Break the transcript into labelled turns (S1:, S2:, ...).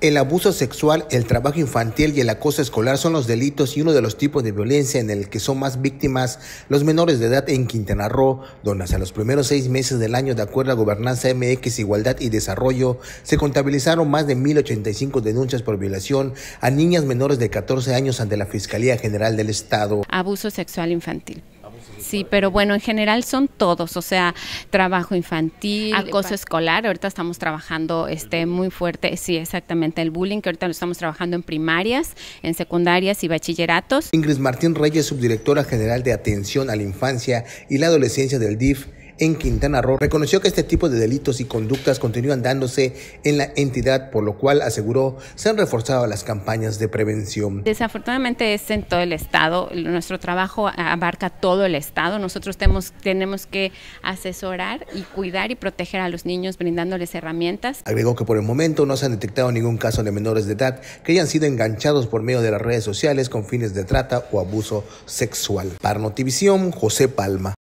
S1: El abuso sexual, el trabajo infantil y el acoso escolar son los delitos y uno de los tipos de violencia en el que son más víctimas los menores de edad en Quintana Roo, donde hasta los primeros seis meses del año, de acuerdo a Gobernanza MX Igualdad y Desarrollo, se contabilizaron más de 1.085 denuncias por violación a niñas menores de 14 años ante la Fiscalía General del Estado.
S2: Abuso sexual infantil. Sí, pero bueno, en general son todos, o sea, trabajo infantil, acoso escolar, ahorita estamos trabajando este muy fuerte, sí, exactamente, el bullying, que ahorita lo estamos trabajando en primarias, en secundarias y bachilleratos.
S1: Ingrid Martín Reyes, subdirectora general de Atención a la Infancia y la Adolescencia del DIF, en Quintana Roo, reconoció que este tipo de delitos y conductas continúan dándose en la entidad, por lo cual aseguró se han reforzado las campañas de prevención.
S2: Desafortunadamente es en todo el estado, nuestro trabajo abarca todo el estado, nosotros tenemos, tenemos que asesorar y cuidar y proteger a los niños brindándoles herramientas.
S1: Agregó que por el momento no se han detectado ningún caso de menores de edad que hayan sido enganchados por medio de las redes sociales con fines de trata o abuso sexual. Para Notivisión, José Palma.